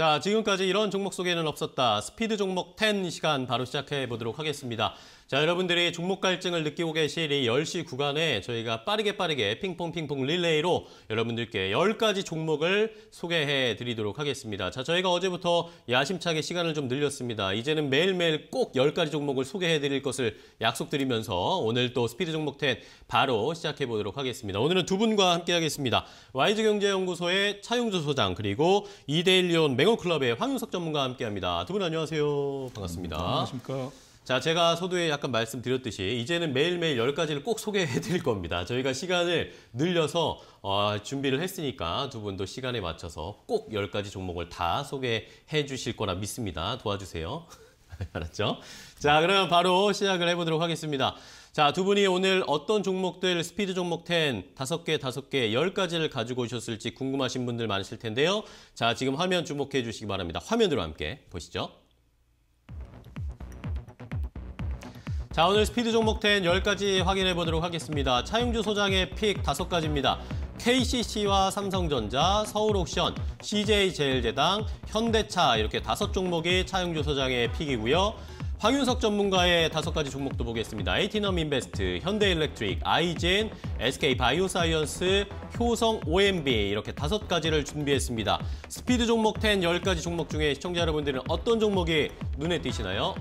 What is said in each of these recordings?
자, 지금까지 이런 종목 소개는 없었다. 스피드 종목 10 시간 바로 시작해 보도록 하겠습니다. 자, 여러분들이 종목 갈증을 느끼고 계실 이 10시 구간에 저희가 빠르게 빠르게 핑퐁 핑퐁 릴레이로 여러분들께 10가지 종목을 소개해 드리도록 하겠습니다. 자, 저희가 어제부터 야심차게 시간을 좀 늘렸습니다. 이제는 매일매일 꼭 10가지 종목을 소개해 드릴 것을 약속드리면서 오늘 또 스피드 종목 텐 바로 시작해 보도록 하겠습니다. 오늘은 두 분과 함께 하겠습니다. 와이즈 경제연구소의 차용조 소장 그리고 이데일리온 맹호클럽의 황윤석 전문가와 함께합니다. 두 분 안녕하세요. 반갑습니다. 음, 안녕하십니까. 자, 제가 서두에 약간 말씀드렸듯이 이제는 매일매일 열가지를꼭 소개해 드릴 겁니다. 저희가 시간을 늘려서 어, 준비를 했으니까 두 분도 시간에 맞춰서 꼭 열가지 종목을 다 소개해 주실 거라 믿습니다. 도와주세요. 알았죠? 자, 그러면 바로 시작을 해보도록 하겠습니다. 자, 두 분이 오늘 어떤 종목들 스피드 종목 10 다섯 개, 다섯 개, 열 가지를 가지고 오셨을지 궁금하신 분들 많으실 텐데요. 자, 지금 화면 주목해 주시기 바랍니다. 화면으로 함께 보시죠. 자, 오늘 스피드 종목 텐 10가지 확인해 보도록 하겠습니다. 차용주 소장의 픽 5가지입니다. KCC와 삼성전자, 서울옥션, CJ제일제당, 현대차 이렇게 다섯 종목이 차용주 소장의 픽이고요. 황윤석 전문가의 다섯 가지 종목도 보겠습니다. 에이티넘 인베스트, 현대일렉트릭, 아이젠, SK바이오사이언스, 효성 OMB 이렇게 다섯 가지를 준비했습니다. 스피드 종목 텐0가지 종목 중에 시청자 여러분들은 어떤 종목이 눈에 띄시나요?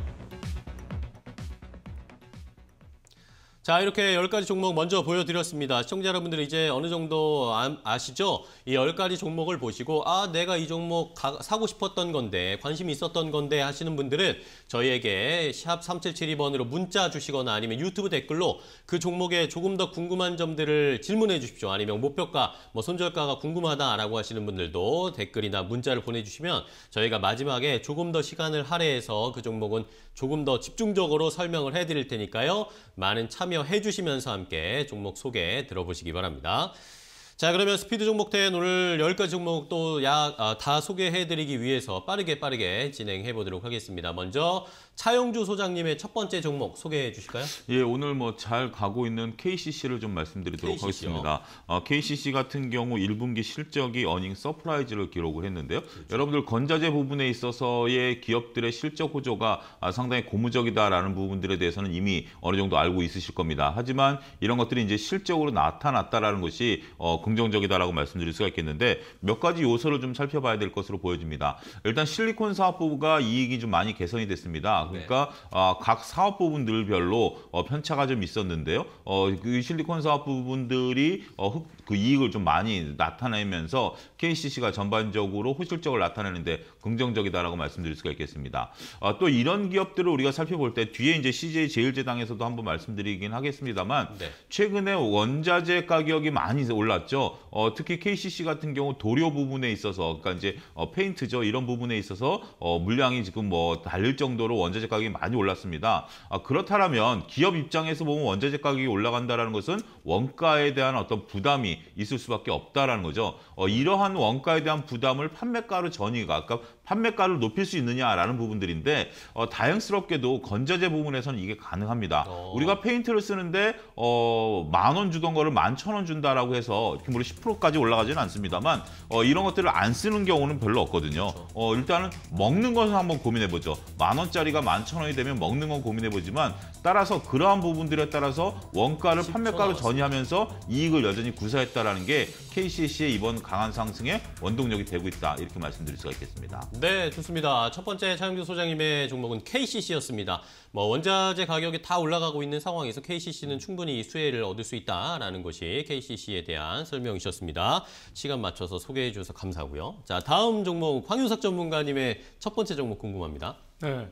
자 이렇게 10가지 종목 먼저 보여드렸습니다. 시청자 여러분들 이제 어느 정도 아, 시죠이 10가지 종목을 보시고 아 내가 이 종목 가, 사고 싶었던 건데 관심이 있었던 건데 하시는 분들은 저희에게 샵 3772번으로 문자 주시거나 아니면 유튜브 댓글로 그 종목에 조금 더 궁금한 점들을 질문해 주십시오. 아니면 목표가 뭐 손절가가 궁금하다라고 하시는 분들도 댓글이나 문자를 보내주시면 저희가 마지막에 조금 더 시간을 할애해서 그 종목은 조금 더 집중적으로 설명을 해드릴 테니까요. 많은 참 참여해 주시면서 함께 종목 소개 들어보시기 바랍니다. 자 그러면 스피드 종목 대회 오늘 10가지 종목 또약다 아, 소개해드리기 위해서 빠르게 빠르게 진행해 보도록 하겠습니다. 먼저 차용주 소장님의 첫 번째 종목 소개해 주실까요? 예, 오늘 뭐 잘 가고 있는 KCC를 좀 말씀드리도록 KCC요. 하겠습니다. 어, KCC 같은 경우 1분기 실적이 어닝 서프라이즈를 기록을 했는데요. 그렇죠. 여러분들 건자재 부분에 있어서의 기업들의 실적 호조가 아, 상당히 고무적이다라는 부분들에 대해서는 이미 어느 정도 알고 있으실 겁니다. 하지만 이런 것들이 이제 실적으로 나타났다라는 것이 어, 긍정적이다라고 말씀드릴 수가 있겠는데 몇 가지 요소를 좀 살펴봐야 될 것으로 보여집니다. 일단 실리콘 사업부가 이익이 좀 많이 개선이 됐습니다. 그러니까 아, 각 사업 부분들별로 어, 편차가 좀 있었는데요. 어, 그 실리콘 사업 부분들이 어, 흑, 그 이익을 좀 많이 나타내면서 KCC가 전반적으로 호실적을 나타내는데 긍정적이다라고 말씀드릴 수가 있겠습니다. 아, 또 이런 기업들을 우리가 살펴볼 때 뒤에 이제 CJ 제일제당에서도 한번 말씀드리긴 하겠습니다만 네. 최근에 원자재 가격이 많이 올랐죠. 어, 특히 KCC 같은 경우 도료 부분에 있어서 그러니까 이제 어, 페인트죠 이런 부분에 있어서 어, 물량이 지금 뭐 달릴 정도로 원자재 가격이 많이 올랐습니다. 아, 그렇다면 기업 입장에서 보면 원자재 가격이 올라간다라는 것은 원가에 대한 어떤 부담이 있을 수밖에 없다라는 거죠. 어, 이러한 원가에 대한 부담을 판매가로 전이가 아까 그러니까 판매가를 높일 수 있느냐라는 부분들인데 어, 다행스럽게도 건자재 부분에서는 이게 가능합니다. 어. 우리가 페인트를 쓰는데 어, 만원 주던 거를 만 천 원 준다라고 해서 물론 10%까지 올라가지는 않습니다만 어, 이런 것들을 안 쓰는 경우는 별로 없거든요. 그렇죠. 어, 일단은 먹는 것을 한번 고민해보죠. 만 원짜리가 만 천 원이 되면 먹는 건 고민해보지만 따라서 그러한 부분들에 따라서 원가를 판매가로 전이하면서 이익을 여전히 구사했다라는 게 KCC의 이번 강한 상승에 원동력이 되고 있다 이렇게 말씀드릴 수가 있겠습니다. 네, 좋습니다. 첫 번째 차영주 소장님의 종목은 KCC였습니다. 뭐 원자재 가격이 다 올라가고 있는 상황에서 KCC는 충분히 수혜를 얻을 수 있다라는 것이 KCC에 대한 설명이셨습니다. 시간 맞춰서 소개해 주셔서 감사하고요. 자, 다음 종목 황윤석 전문가님의 첫 번째 종목 궁금합니다. 네.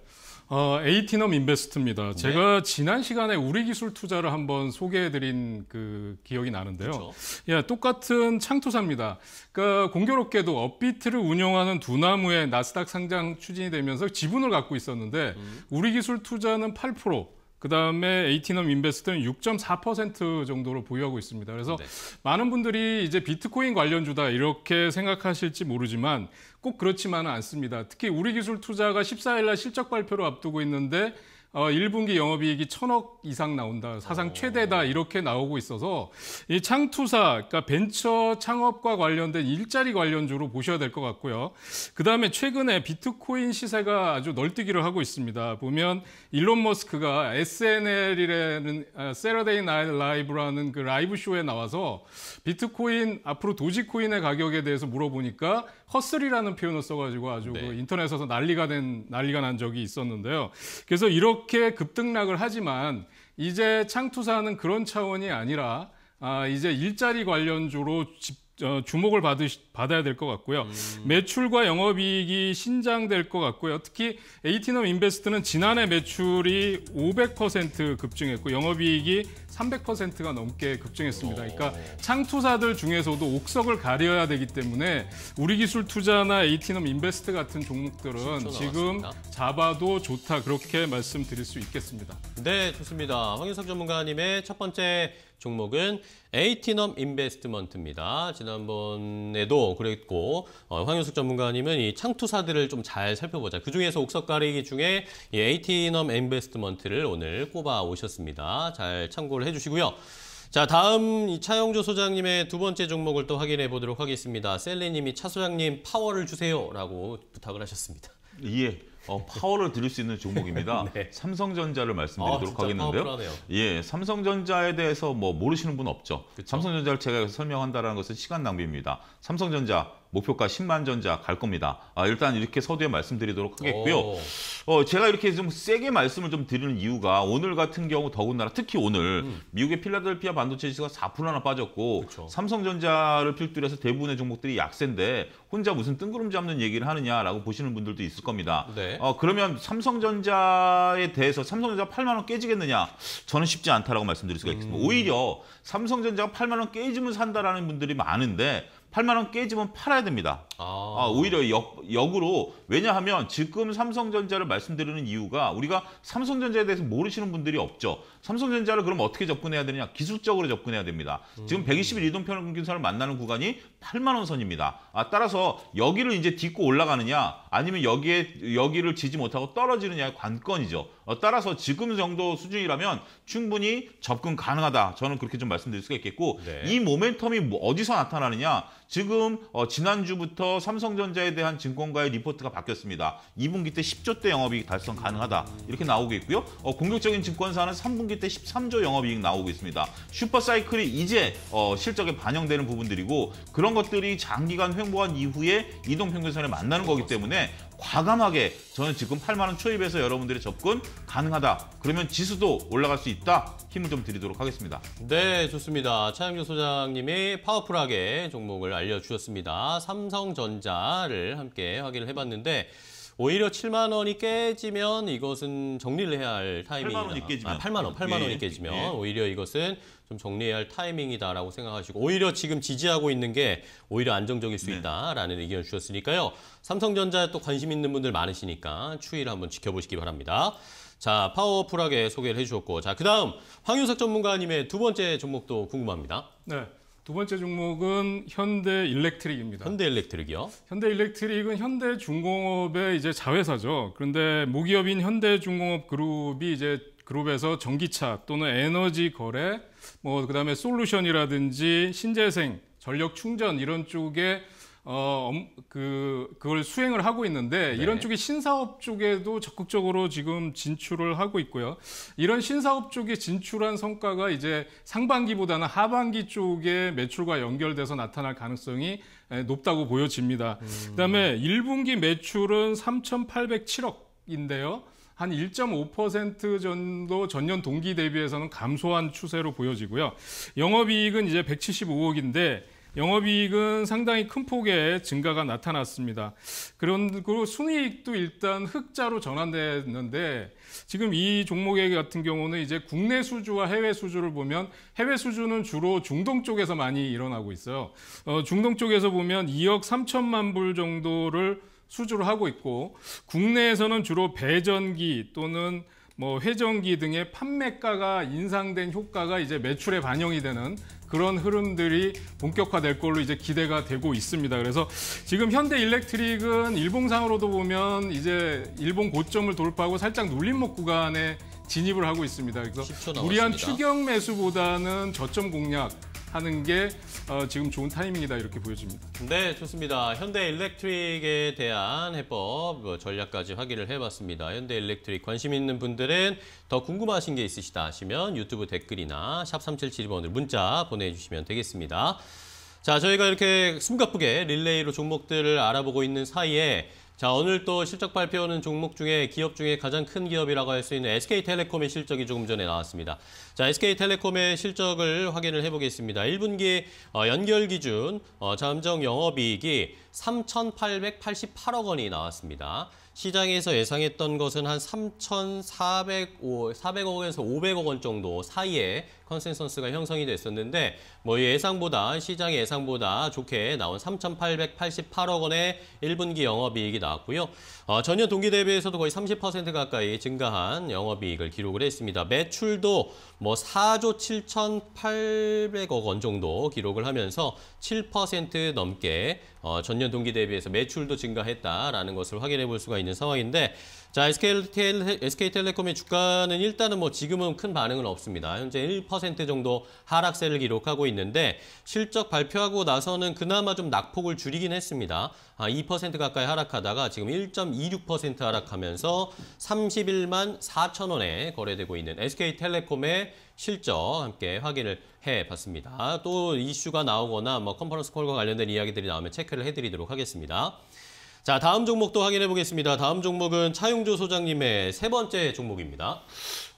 어, 에이티넘 인베스트입니다. 네. 제가 지난 시간에 우리 기술 투자를 한번 소개해드린 그 기억이 나는데요. 그쵸. 예, 똑같은 창투사입니다. 그러니까 공교롭게도 업비트를 운영하는 두나무의 나스닥 상장 추진이 되면서 지분을 갖고 있었는데 음. 우리 기술 투자는 8%, 그 다음에 에이티넘 인베스트는 6.4% 정도로 보유하고 있습니다. 그래서 네. 많은 분들이 이제 비트코인 관련주다 이렇게 생각하실지 모르지만 꼭 그렇지만은 않습니다. 특히 우리 기술 투자가 14일 날 실적 발표를 앞두고 있는데 1분기 어, 영업이익이 천억 이상 나온다. 사상 최대다. 어. 이렇게 나오고 있어서 이 창투사, 그러니까 벤처 창업과 관련된 일자리 관련주로 보셔야 될 것 같고요. 그 다음에 최근에 비트코인 시세가 아주 널뛰기를 하고 있습니다. 보면 일론 머스크가 SNL이라는 세러데이 나이 라이브라는 그 라이브 쇼에 나와서 비트코인 앞으로 도지코인의 가격에 대해서 물어보니까 헛슬이라는 표현을 써가지고 아주 그 네. 그 인터넷에서 난리가 된 난리가 난 적이 있었는데요. 그래서 이렇게 급등락을 하지만 이제 창투사는 그런 차원이 아니라 아, 이제 일자리 관련주로 집, 어, 주목을 받으시, 받아야 될 것 같고요. 음. 매출과 영업이익이 신장될 것 같고요. 특히 에이티넘 인베스트는 지난해 매출이 500% 급증했고 영업이익이 300%가 넘게 급증했습니다. 그러니까 어. 창투사들 중에서도 옥석을 가려야 되기 때문에 우리 기술 투자나 에이티넘 인베스트 같은 종목들은 지금 잡아도 좋다 그렇게 말씀드릴 수 있겠습니다. 네, 좋습니다. 황윤석 전문가님의 첫 번째 종목은 에이티넘 인베스트먼트입니다. 지난번에도 있었고 그랬고 어, 황윤숙 전문가님은 이 창투사들을 좀 잘 살펴보자. 그중에서 옥석가리기 중에 이 에이티넘 인베스트먼트를 오늘 꼽아 오셨습니다. 잘 참고를 해주시고요. 자 다음 이 차영조 소장님의 두 번째 종목을 또 확인해 보도록 하겠습니다. 셀리님이 차 소장님 파워를 주세요라고 부탁을 하셨습니다. 예. 어, 파워를 드릴 수 있는 종목입니다. 네. 삼성전자를 말씀드리도록 아, 하겠는데요. 예, 삼성전자에 대해서 뭐 모르시는 분 없죠. 그쵸? 삼성전자를 제가 설명한다는 것은 시간 낭비입니다. 삼성전자 목표가 10만 전자 갈 겁니다. 아, 일단 이렇게 서두에 말씀드리도록 하겠고요. 어, 제가 이렇게 좀 세게 말씀을 좀 드리는 이유가 오늘 같은 경우 더군다나 특히 오늘 음. 미국의 필라델피아 반도체 지수가 4%나 빠졌고 그쵸. 삼성전자를 필두로 해서 대부분의 종목들이 약세인데 혼자 무슨 뜬구름 잡는 얘기를 하느냐라고 보시는 분들도 있을 겁니다. 네. 어, 그러면 삼성전자에 대해서 삼성전자 8만 원 깨지겠느냐? 저는 쉽지 않다라고 말씀드릴 수가 음. 있겠습니다. 음. 오히려 삼성전자가 8만 원 깨지면 산다라는 분들이 많은데 8만 원 깨지면 팔아야 됩니다. 아. 아, 오히려 역, 역으로 왜냐하면 지금 삼성전자를 말씀드리는 이유가 우리가 삼성전자에 대해서 모르시는 분들이 없죠. 삼성전자를 그럼 어떻게 접근해야 되느냐? 기술적으로 접근해야 됩니다. 지금 1 2 1 이동평균선을 만나는 구간이 8만 원 선입니다. 아, 따라서 여기를 이제 딛고 올라가느냐 아니면 여기에 여기를 지지 못하고 떨어지느냐의 관건이죠. 어, 따라서 지금 정도 수준이라면 충분히 접근 가능하다. 저는 그렇게 좀 말씀드릴 수가 있겠고 네. 이 모멘텀이 뭐 어디서 나타나느냐? 지금 어, 지난주부터 삼성전자에 대한 증권가의 리포트가 바뀌었습니다. 2분기 때 10조 대 영업이익 달성 가능하다 이렇게 나오고 있고요. 어, 공격적인 증권사는 3분기 때 13조 영업이익 나오고 있습니다. 슈퍼사이클이 이제 어, 실적에 반영되는 부분들이고 그런 것들이 장기간 횡보한 이후에 이동평균선을 만나는 거기 때문에 과감하게 저는 지금 8만 원 초입에서 여러분들의 접근 가능하다. 그러면 지수도 올라갈 수 있다. 힘을 좀 드리도록 하겠습니다. 네, 좋습니다. 차영준 소장님이 파워풀하게 종목을 알려주셨습니다. 삼성전자를 함께 확인을 해봤는데 오히려 7만 원이 깨지면 이것은 정리를 해야 할 타이밍이다. 8만 원이 깨지면. 아, 8만 원, 8만 원이 예, 예. 깨지면 오히려 이것은 좀 정리해야 할 타이밍이다라고 생각하시고 오히려 지금 지지하고 있는 게 오히려 안정적일 수 네. 있다라는 의견 주셨으니까요. 삼성전자 에또 관심 있는 분들 많으시니까 추이를 한번 지켜보시기 바랍니다. 자, 파워풀하게 소개를 해주셨고 자, 그다음 황윤석 전문가님의 두 번째 종목도 궁금합니다. 네. 두 번째 종목은 현대 일렉트릭입니다. 현대 일렉트릭이요? 현대 일렉트릭은 현대 중공업의 이제 자회사죠. 그런데 모기업인 현대 중공업 그룹이 이제 그룹에서 전기차 또는 에너지 거래, 뭐 그다음에 솔루션이라든지 신재생, 전력 충전 이런 쪽에 어, 그, 그걸 수행을 하고 있는데 네. 이런 쪽이 신사업 쪽에도 적극적으로 지금 진출을 하고 있고요. 이런 신사업 쪽에 진출한 성과가 이제 상반기보다는 하반기 쪽에 매출과 연결돼서 나타날 가능성이 높다고 보여집니다. 음. 그다음에 1분기 매출은 3,807억 인데요. 한1.5% 정도 전년 동기 대비해서는 감소한 추세로 보여지고요. 영업이익은 이제 175억인데 영업이익은 상당히 큰 폭의 증가가 나타났습니다. 그리고 런 그 순이익도 일단 흑자로 전환됐는데 지금 이 종목의 같은 경우는 이제 국내 수주와 해외 수주를 보면 해외 수주는 주로 중동 쪽에서 많이 일어나고 있어요. 어, 중동 쪽에서 보면 2억 3천만 불 정도를 수주를 하고 있고 국내에서는 주로 배전기 또는 뭐 회전기 등의 판매가가 인상된 효과가 이제 매출에 반영이 되는 그런 흐름들이 본격화될 걸로 이제 기대가 되고 있습니다. 그래서 지금 현대 일렉트릭은 일봉상으로도 보면 이제 일본 고점을 돌파하고 살짝 눌림목 구간에 진입을 하고 있습니다. 그래서 무리한 추경 매수보다는 저점 공략 하는 게 어, 지금 좋은 타이밍이다 이렇게 보여집니다. 네, 좋습니다. 현대 일렉트릭에 대한 해법, 뭐 전략까지 확인을 해봤습니다. 현대 일렉트릭 관심 있는 분들은 더 궁금하신 게 있으시다 하시면 유튜브 댓글이나 샵 3772번으로 문자 보내주시면 되겠습니다. 자, 저희가 이렇게 숨가쁘게 릴레이로 종목들을 알아보고 있는 사이에 자, 오늘 또 실적 발표는 종목 중에 기업 중에 가장 큰 기업이라고 할 수 있는 SK텔레콤의 실적이 조금 전에 나왔습니다. 자, SK텔레콤의 실적을 확인을 해보겠습니다. 1분기 어, 연결 기준 어, 잠정 영업이익이 3,888억 원이 나왔습니다. 시장에서 예상했던 것은 한3 400억에서 500억 원 정도 사이에 컨센서스가 형성이 됐었는데 뭐 예상보다 시장 예상보다 좋게 나온 3,888억 원의 1분기 영업이익이 나왔고요. 어, 전년 동기 대비해서도 거의 30% 가까이 증가한 영업이익을 기록을 했습니다. 매출도 뭐 4조 7,800억 원 정도 기록을 하면서 7% 넘게 어, 전년 동기 대비해서 매출도 증가했다라는 것을 확인해 볼 수가 있는 상황인데 자, SK텔, SK텔레콤의 주가는 일단은 뭐 지금은 큰 반응은 없습니다. 현재 1% 정도 하락세를 기록하고 있는데 실적 발표하고 나서는 그나마 좀 낙폭을 줄이긴 했습니다. 아, 2% 가까이 하락하다가 지금 1.26% 하락하면서 31만 4천 원에 거래되고 있는 SK텔레콤의 실적 함께 확인을 해봤습니다. 또 이슈가 나오거나 뭐 컨퍼런스 콜과 관련된 이야기들이 나오면 체크를 해드리도록 하겠습니다. 자, 다음 종목도 확인해 보겠습니다. 다음 종목은 차용조 소장님의 세 번째 종목입니다.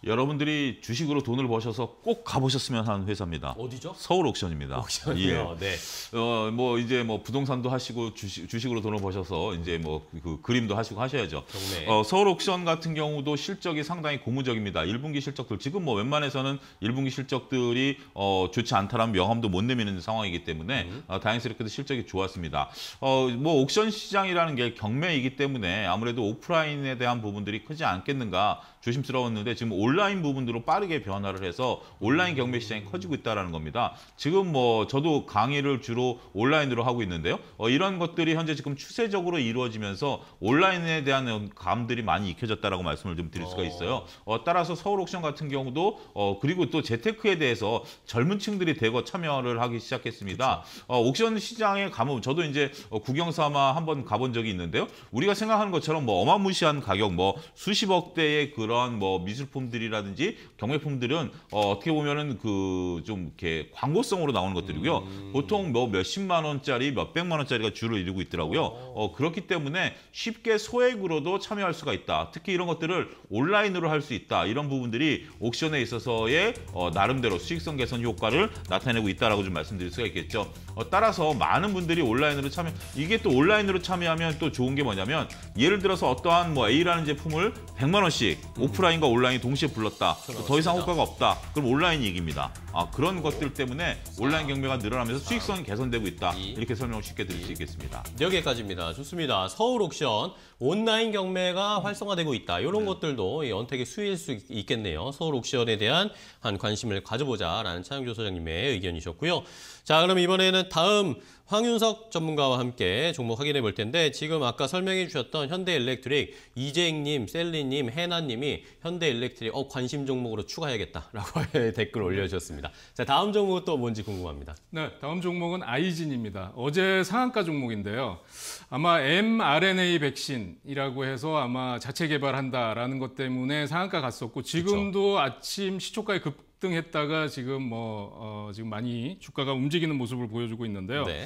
여러분들이 주식으로 돈을 버셔서 꼭 가보셨으면 하는 회사입니다. 어디죠? 서울 옥션입니다. 옥션이요. 예. 네. 어, 뭐 이제 뭐 부동산도 하시고 주식, 주식으로 돈을 버셔서 이제 뭐 그 그림도 하시고 하셔야죠. 어, 서울 옥션 같은 경우도 실적이 상당히 고무적입니다. 1분기 실적들 지금 뭐 웬만해서는 1분기 실적들이 어, 좋지 않다라는 명함도 못 내미는 상황이기 때문에 음. 어, 다행스럽게도 실적이 좋았습니다. 어, 뭐 옥션 시장이라는 게 경매이기 때문에 아무래도 오프라인에 대한 부분들이 크지 않겠는가 조심스러웠는데 지금 온라인 부분으로 빠르게 변화를 해서 온라인 경매 시장이 커지고 있다는 겁니다. 지금 뭐 저도 강의를 주로 온라인으로 하고 있는데요. 어, 이런 것들이 현재 지금 추세적으로 이루어지면서 온라인에 대한 감들이 많이 익혀졌다라고 말씀을 좀 드릴 수가 어. 있어요. 어, 따라서 서울 옥션 같은 경우도 어, 그리고 또 재테크에 대해서 젊은 층들이 대거 참여를 하기 시작했습니다. 그렇죠. 어, 옥션 시장에 가면 저도 이제 어, 구경 삼아 한번 가본 적이 있는데요. 우리가 생각하는 것처럼 뭐 어마무시한 가격, 뭐 수십억대의 그 그런 뭐 미술품들이라든지 경매품들은 어, 어떻게 보면은 그 좀 이렇게 광고성으로 나오는 것들이고요. 음. 보통 뭐 몇십만 원짜리, 몇백만 원짜리가 주를 이루고 있더라고요. 어, 그렇기 때문에 쉽게 소액으로도 참여할 수가 있다. 특히 이런 것들을 온라인으로 할 수 있다. 이런 부분들이 옥션에 있어서의 어, 나름대로 수익성 개선 효과를 나타내고 있다라고 좀 말씀드릴 수가 있겠죠. 어, 따라서 많은 분들이 온라인으로 참여 이게 또 온라인으로 참여하면 또 좋은 게 뭐냐면 예를 들어서 어떠한 뭐 A라는 제품을 100만 원씩 음. 오프라인과 온라인 동시에 불렀다. 더 이상 효과가 없다. 그럼 온라인 얘기입니다. 아, 그런 것들 때문에 온라인 경매가 늘어나면서 수익성이 개선되고 있다. 이렇게 설명을 쉽게 드릴 수 있겠습니다. 네, 여기까지입니다. 좋습니다. 서울 옥션 온라인 경매가 활성화되고 있다. 이런 네. 것들도 연택의 수혜일 수 있겠네요. 서울 옥션에 대한 한 관심을 가져보자라는 차영조 소장님의 의견이셨고요. 자, 그럼 이번에는 다음 황윤석 전문가와 함께 종목 확인해 볼 텐데 지금 아까 설명해 주셨던 현대일렉트릭 이재익님, 셀리님, 해나님이 현대일렉트릭 어 관심 종목으로 추가해야겠다라고 예, 댓글 올려주셨습니다. 자 다음 종목은 또 뭔지 궁금합니다. 네, 다음 종목은 아이진입니다. 어제 상한가 종목인데요. 아마 mRNA 백신이라고 해서 아마 자체 개발한다라는 것 때문에 상한가 갔었고 지금도 그쵸. 아침 시초가에 급 급등했다가 지금 뭐 어, 지금 많이 주가가 움직이는 모습을 보여주고 있는데요. 네.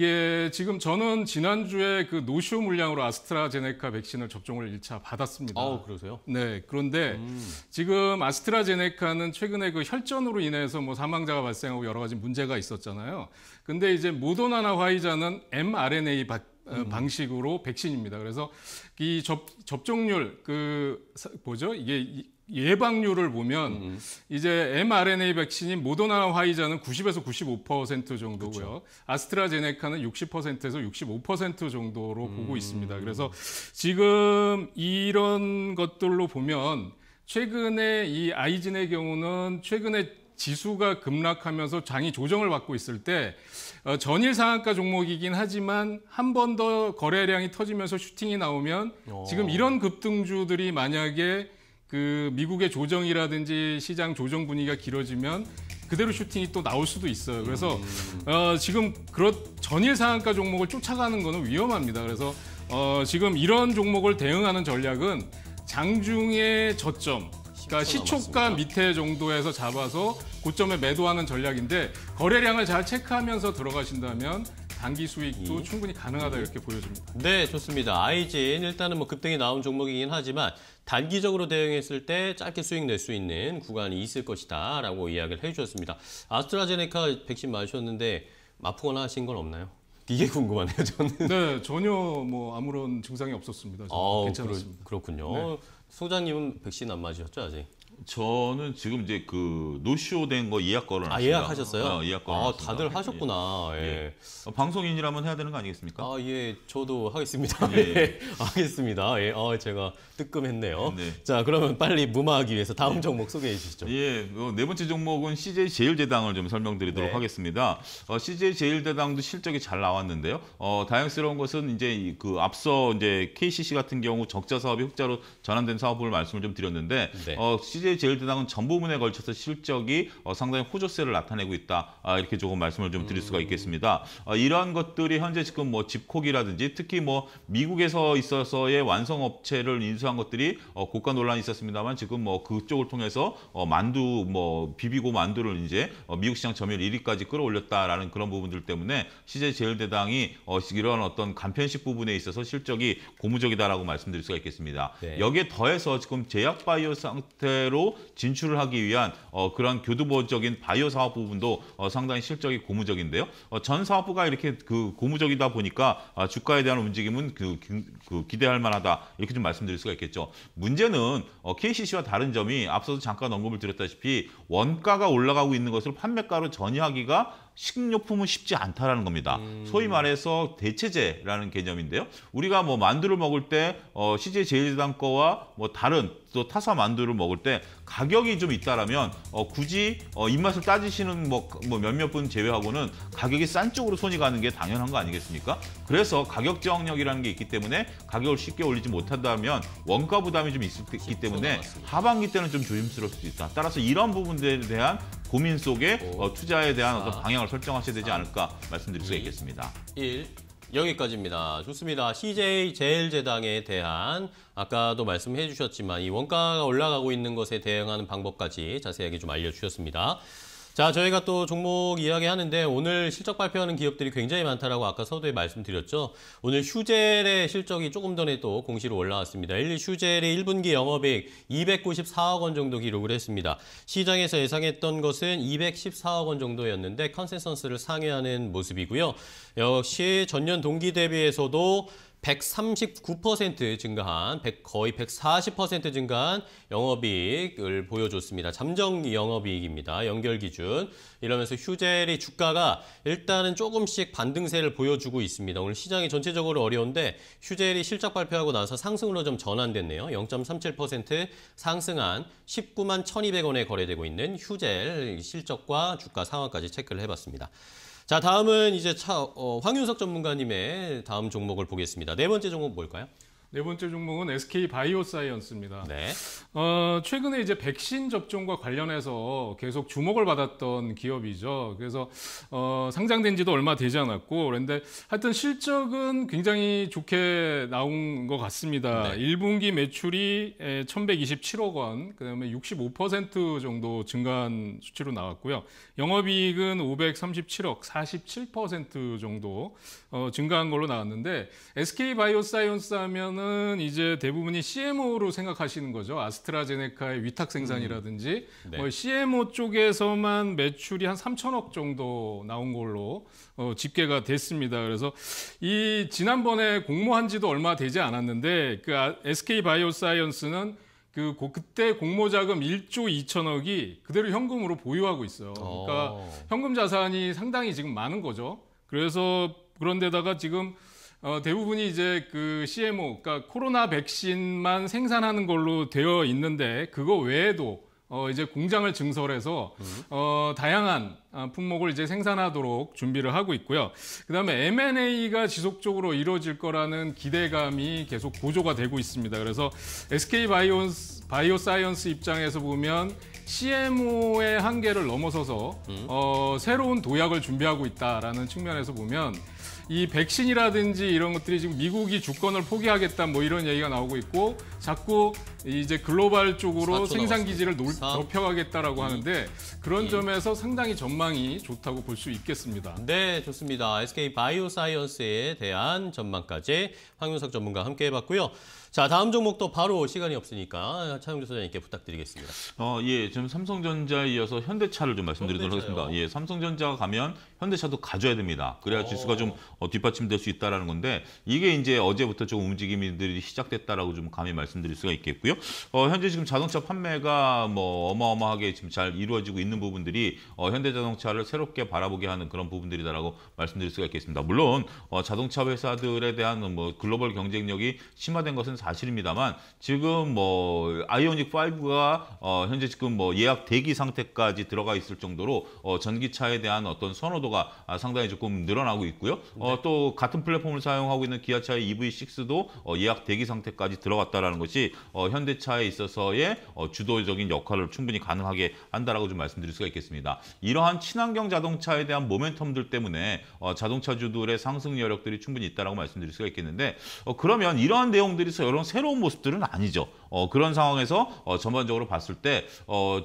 예, 지금 저는 지난주에 그 노쇼 물량으로 아스트라제네카 백신을 접종을 1차 받았습니다. 아, 그러세요? 네. 그런데 음. 지금 아스트라제네카는 최근에 그 혈전으로 인해서 뭐 사망자가 발생하고 여러 가지 문제가 있었잖아요. 근데 이제 모더나나 화이자는 mRNA 바, 어, 음. 방식으로 백신입니다. 그래서 이 접, 접종률 그 뭐죠? 이게 예방률을 보면 음. 이제 mRNA 백신인 모더나나 화이자는 90에서 95% 정도고요. 그쵸. 그렇죠. 아스트라제네카는 60%에서 65% 정도로 음. 보고 있습니다. 그래서 지금 이런 것들로 보면 최근에 이 아이진의 경우는 최근에 지수가 급락하면서 장이 조정을 받고 있을 때 어, 전일 상한가 종목이긴 하지만 한 번 더 거래량이 터지면서 슈팅이 나오면 오. 어. 지금 이런 급등주들이 만약에 그 미국의 조정이라든지 시장 조정 분위기가 길어지면 그대로 슈팅이 또 나올 수도 있어요. 그래서 어, 지금 그런 전일 상한가 종목을 쫓아가는 거는 위험합니다. 그래서 어, 지금 이런 종목을 대응하는 전략은 장중의 저점, 그러니까 시초가 밑에 정도에서 잡아서 고점에 매도하는 전략인데 거래량을 잘 체크하면서 들어가신다면 단기 수익도 예. 충분히 가능하다 예. 이렇게 보여집니다. 네, 좋습니다. 아이진 일단은 뭐 급등이 나온 종목이긴 하지만 단기적으로 대응했을 때 짧게 수익 낼 수 있는 구간이 있을 것이다 라고 이야기를 해주셨습니다. 아스트라제네카 백신 맞셨는데 아프거나 하신 건 없나요? 이게 궁금하네요, 저는. 네, 전혀 뭐 아무런 증상이 없었습니다. 아, 괜찮습니다 그렇, 군요 네. 소장님은 백신 안 맞으셨죠, 아직? 저는 지금 이제 그 노쇼 된 거 예약 걸어놨습니아 예약하셨어요? 어, 아, 예약 걸어 아, 다들 하셨구나. 예. 예. 어, 방송인이라면 해야 되는 거 아니겠습니까? 아 예, 저도 하겠습니다. 예, 하겠습니다. 예. 예, 예, 아, 제가 뜨끔했네요. 네. 자, 그러면 빨리 무마하기 위해서 다음 네. 종목 소개해 주시죠. 예, 어, 네 번째 종목은 CJ 제일제당을 좀 설명드리도록 네. 하겠습니다. 어, CJ 제일제당도 실적이 잘 나왔는데요. 어, 다행스러운 것은 이제 그 앞서 이제 KCC 같은 경우 적자 사업이 흑자로 전환된 사업을 말씀을 좀 드렸는데 네. 어, CJ 현제일제당은 전부문에 걸쳐서 실적이 어, 상당히 호조세를 나타내고 있다. 아, 이렇게 조금 말씀을 좀 드릴 수가 음. 있겠습니다. 어, 이러한 것들이 현재 지금 뭐 집콕이라든지 특히 뭐 미국에서 있어서의 완성업체를 인수한 것들이 어, 고가 논란이 있었습니다만 지금 뭐 그쪽을 통해서 어, 만두 뭐 비비고 만두를 이제 어, 미국 시장 점유율 1위까지 끌어올렸다라는 그런 부분들 때문에 시제제일대당이 어, 이런 어떤 간편식 부분에 있어서 실적이 고무적이다라고 말씀드릴 수가 있겠습니다. 네. 여기에 더해서 지금 제약바이오 상태로 진출을 하기 위한 어, 그런 교두보적인 바이오 사업 부분도 어, 상당히 실적이 고무적인데요. 어, 전 사업부가 이렇게 그 고무적이다 보니까 아, 주가에 대한 움직임은 그, 그 기대할 만하다 이렇게 좀 말씀드릴 수가 있겠죠. 문제는 어, KCC와 다른 점이 앞서도 잠깐 언급을 드렸다시피 원가가 올라가고 있는 것을 판매가로 전이하기가 식료품은 쉽지 않다라는 겁니다. 음. 소위 말해서 대체제라는 개념인데요. 우리가 뭐 만두를 먹을 때 어, CJ 제일당 거와 뭐 다른 또 타사 만두를 먹을 때 가격이 좀 있다라면 어, 굳이 어, 입맛을 따지시는 뭐, 뭐 몇몇 분 제외하고는 가격이 싼 쪽으로 손이 가는 게 당연한 거 아니겠습니까? 그래서 가격 저항력이라는 게 있기 때문에 가격을 쉽게 올리지 못한다면 원가 부담이 좀 있기 때문에 하반기 때는 좀 조심스러울 수 있다. 따라서 이런 부분들에 대한 고민 속에 어, 투자에 대한 어떤 방향을 설정하셔야 되지 않을까 말씀드릴 수 있겠습니다. 1. 여기까지입니다. 좋습니다. CJ 제일제당에 대한 아까도 말씀해 주셨지만 이 원가가 올라가고 있는 것에 대응하는 방법까지 자세하게 좀 알려주셨습니다. 자, 저희가 또 종목 이야기하는데 오늘 실적 발표하는 기업들이 굉장히 많다라고 아까 서두에 말씀드렸죠. 오늘 휴젤의 실적이 조금 전에 또 공시로 올라왔습니다. 1, 휴젤의 1분기 영업이익 294억 원 정도 기록을 했습니다. 시장에서 예상했던 것은 214억 원 정도였는데 컨센서스를 상회하는 모습이고요. 역시 전년 동기 대비해서도 139% 증가한 거의 140% 증가한 영업이익을 보여줬습니다. 잠정 영업이익입니다. 연결 기준. 이러면서 휴젤이 주가가 일단은 조금씩 반등세를 보여주고 있습니다. 오늘 시장이 전체적으로 어려운데 휴젤이 실적 발표하고 나서 상승으로 좀 전환됐네요. 0.37% 상승한 19만 1,200원에 거래되고 있는 휴젤 실적과 주가 상황까지 체크를 해봤습니다. 자, 다음은 이제 차, 어, 황윤석 전문가님의 다음 종목을 보겠습니다. 네 번째 종목 뭘까요? 네 번째 종목은 SK 바이오사이언스입니다. 네. 어, 최근에 이제 백신 접종과 관련해서 계속 주목을 받았던 기업이죠. 그래서 어, 상장된 지도 얼마 되지 않았고 그런데 하여튼 실적은 굉장히 좋게 나온 것 같습니다. 네. 1분기 매출이 1,127억 원, 그다음에 65% 정도 증가한 수치로 나왔고요. 영업이익은 537억 47% 정도 어, 증가한 걸로 나왔는데 SK 바이오사이언스 하면은 이제 대부분이 CMO로 생각하시는 거죠. 아스트라제네카의 위탁 생산이라든지 음. 음. 네. 어, 뭐 CMO 쪽에서만 매출이 한 3천억 정도 나온 걸로 어, 집계가 됐습니다. 그래서 이 지난번에 공모한 지도 얼마 되지 않았는데 그 SK 아, 바이오사이언스는 그 고, 그때 공모 자금 1조 2천억이 그대로 현금으로 보유하고 있어요. 그러니까 오. 어. 현금 자산이 상당히 지금 많은 거죠. 그래서 그런데다가 지금 어, 대부분이 이제 그 CMO, 그러니까 코로나 백신만 생산하는 걸로 되어 있는데 그거 외에도 어, 이제 공장을 증설해서 어, 다양한 어, 품목을 이제 생산하도록 준비를 하고 있고요. 그다음에 M&A가 지속적으로 이루어질 거라는 기대감이 계속 고조가 되고 있습니다. 그래서 SK 바이오, 바이오사이언스 입장에서 보면 CMO의 한계를 넘어서서 음. 어, 새로운 도약을 준비하고 있다라는 측면에서 보면 이 백신이라든지 이런 것들이 지금 미국이 주권을 포기하겠다 뭐 이런 얘기가 나오고 있고 자꾸 이제 글로벌 쪽으로 생산 기지를 높여가겠다라고 하는데 그런 예. 점에서 상당히 전망이 좋다고 볼 수 있겠습니다. 네, 좋습니다. SK 바이오사이언스에 대한 전망까지 황윤석 전문가와 함께 해봤고요. 자, 다음 종목도 바로 시간이 없으니까 차용주 소장님께 부탁드리겠습니다. 어, 예, 지금 삼성전자에 이어서 현대차를 좀 말씀드리도록 현대차요. 하겠습니다. 예, 삼성전자 가면 가 현대차도 가져야 됩니다. 그래야 어. 지수가 좀 뒷받침될 수 있다라는 건데 이게 이제 어제부터 좀 움직임들이 시작됐다라고 좀 감히 말씀드릴 수가 있겠고요. 있고요. 어, 현재 지금 자동차 판매가 뭐 어마어마하게 지금 잘 이루어지고 있는 부분들이 어, 현대자동차를 새롭게 바라보게 하는 그런 부분들이다라고 말씀드릴 수가 있겠습니다. 물론 어, 자동차 회사들에 대한 뭐 글로벌 경쟁력이 심화된 것은 사실입니다만 지금 뭐 아이오닉 5가 어, 현재 지금 뭐 예약 대기 상태까지 들어가 있을 정도로 어, 전기차에 대한 어떤 선호도가 아, 상당히 조금 늘어나고 있고요. 어, 네. 또 같은 플랫폼을 사용하고 있는 기아차의 EV6도 어, 예약 대기 상태까지 들어갔다라는 것이 어, 현 현대차에 있어서의 어, 주도적인 역할을 충분히 가능하게 한다라고 좀 말씀드릴 수가 있겠습니다. 이러한 친환경 자동차에 대한 모멘텀들 때문에 어, 자동차 주들의 상승 여력들이 충분히 있다라고 말씀드릴 수가 있겠는데 어, 그러면 이러한 내용들이서 이런 새로운 모습들은 아니죠. 그런 상황에서 전반적으로 봤을 때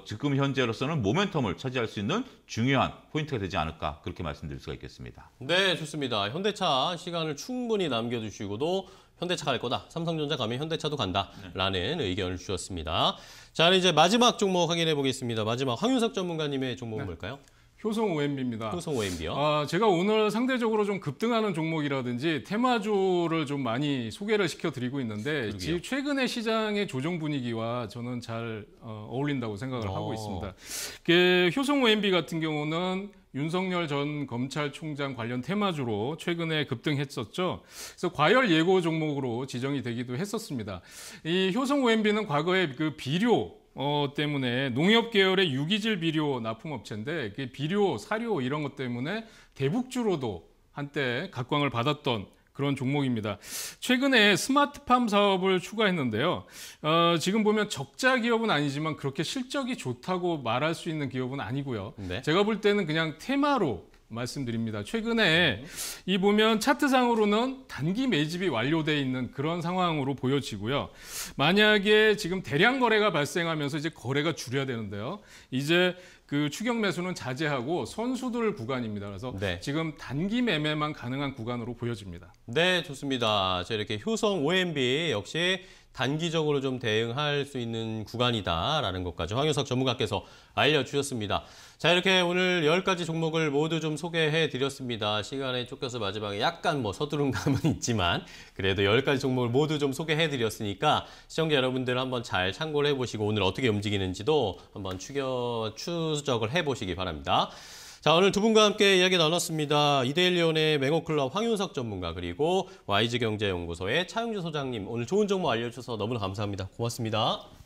지금 현재로서는 모멘텀을 차지할 수 있는 중요한 포인트가 되지 않을까 그렇게 말씀드릴 수가 있겠습니다. 네, 좋습니다. 현대차 시간을 충분히 남겨주시고도 현대차 갈 거다. 삼성전자 가면 현대차도 간다. 네. 라는 의견을 주셨습니다. 자, 이제 마지막 종목 확인해 보겠습니다. 마지막 황윤석 전문가님의 종목은 네. 뭘까요? 효성 OMB입니다. 효성 OMB요? 아, 제가 오늘 상대적으로 좀 급등하는 종목이라든지 테마주를 좀 많이 소개를 시켜드리고 있는데 지, 금 최근의 시장의 조정 분위기와 저는 잘 어, 울린다고 생각을 오. 어. 하고 있습니다. 그, 효성 OMB 같은 경우는 윤석열 전 검찰총장 관련 테마주로 최근에 급등했었죠. 그래서 과열 예고 종목으로 지정이 되기도 했었습니다. 이 효성 OMB는 과거에 그 비료 어, 때문에 농협 계열의 유기질 비료 납품업체인데 그 비료, 사료 이런 것 때문에 대북주로도 한때 각광을 받았던 그런 종목입니다. 최근에 스마트팜 사업을 추가했는데요. 어, 지금 보면 적자 기업은 아니지만 그렇게 실적이 좋다고 말할 수 있는 기업은 아니고요. 네. 제가 볼 때는 그냥 테마로 말씀드립니다. 최근에 이 보면 차트상으로는 단기 매집이 완료되어 있는 그런 상황으로 보여지고요. 만약에 지금 대량 거래가 발생하면서 이제 거래가 줄여야 되는데요. 이제 그추경 매수는 자제하고 선수들 구간입니다. 그래서 네. 지금 단기 매매만 가능한 구간으로 보여집니다. 네, 좋습니다. 자, 이렇게 효성 OMB 역시 단기적으로 좀 대응할 수 있는 구간이다라는 것까지 황효석 전문가께서 알려주셨습니다. 자 이렇게 오늘 10가지 종목을 모두 좀 소개해드렸습니다. 시간에 쫓겨서 마지막에 약간 뭐 서두른 감은 있지만 그래도 10가지 종목을 모두 좀 소개해드렸으니까 시청자 여러분들 한번 잘 참고를 해보시고 오늘 어떻게 움직이는지도 한번 추겨, 추적을 해보시기 바랍니다. 자, 오늘 두 분과 함께 이야기 나눴습니다. 이데일리온의 맹호클럽 황윤석 전문가 그리고 YG경제연구소의 차영주 소장님 오늘 좋은 정보 알려주셔서 너무나 감사합니다. 고맙습니다.